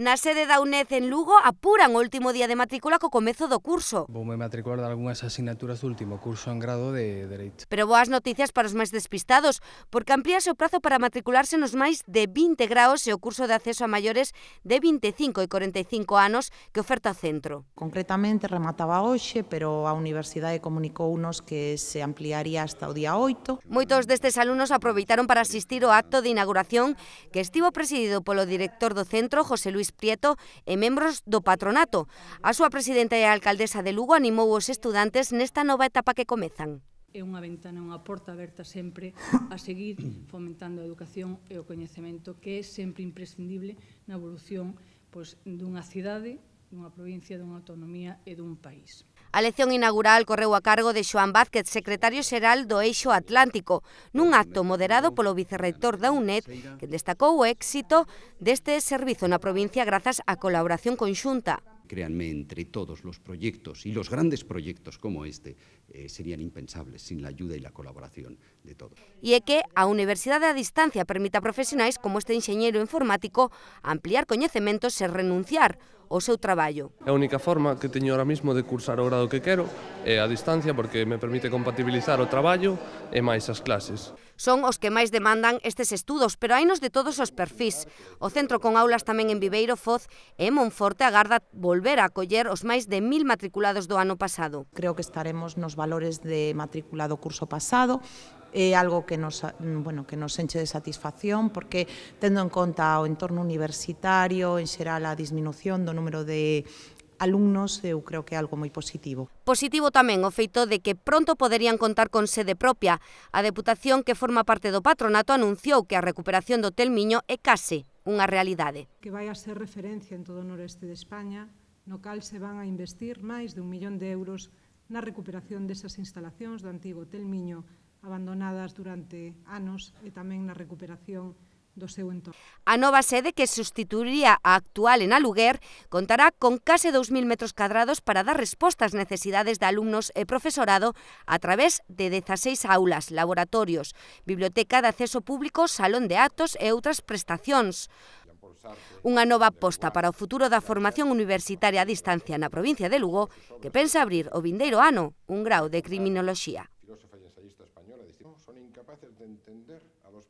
Na sede da UNED en Lugo apuran o último día de matrícula co comezo do curso. Vou me matricular de algunhas asignaturas do último curso en grado de Dereito. Pero boas noticias para os máis despistados, porque amplíase o prazo para matricularse nos máis de 20 graos e o curso de acceso a maiores de 25 e 45 anos que oferta o centro. Concretamente remataba hoxe, pero a Universidade comunicou unos que se ampliaría hasta o día 8. Moitos destes alumnos aproveitaron para asistir ao acto de inauguración que estivo presidido polo director do centro, José Luis Luis Prieto e membros do patronato. A súa presidenta e a alcaldesa de Lugo animou os estudantes nesta nova etapa que comezan é unha ventana, unha porta aberta sempre a seguir fomentando a educación e o coñecemento que é sempre imprescindible na evolución pois, dunha cidade, dunha provincia, dunha autonomía e dun país. A lección inaugural correu a cargo de Joan Vázquez, secretario general do Eixo Atlántico, en un acto moderado por el vicerrector da UNED, que destacó o éxito de este servicio en la provincia gracias a colaboración conxunta. Créanme, entre todos los proyectos y los grandes proyectos como este eh, serían impensables sin la ayuda y la colaboración de todos. Y es que a universidad a distancia permita a profesionales como este ingeniero informático ampliar conocimientos sin e renunciar o seu traballo. A única forma que teño ahora mismo de cursar o grado que quero é a distancia porque me permite compatibilizar o traballo e máis as clases. Son os que máis demandan estes estudos, pero hainos de todos os perfis. O centro con aulas tamén en Viveiro Foz e Monforte agarda volver a acoller os máis de mil matriculados do ano pasado. Creo que estaremos nos valores de matriculado curso pasado, é algo que nos, bueno, que nos enche de satisfacción porque tendo en conta o entorno universitario, en xeral a disminución do número de alumnos, eu creo que é algo moi positivo. Positivo tamén o feito de que pronto poderían contar con sede propia. A deputación que forma parte do patronato anunciou que a recuperación do Telmiño é case unha realidade. Que vai a ser referencia en todo o noreste de España, no cal se van a investir máis de un millón de euros na recuperación desas instalacións do antigo Telmiño abandonadas durante anos e tamén na recuperación do seu entorno. A nova sede que sustituiría a actual en Aluguer contará con case 2.000 metros cadrados para dar resposta ás necesidades de alumnos e profesorado a través de 16 aulas, laboratorios, biblioteca de acceso público, salón de actos e outras prestacións. Unha nova aposta para o futuro da formación universitaria a distancia na provincia de Lugo que pensa abrir o vindeiro ano un grau de criminoloxía. son incapaces de entender a los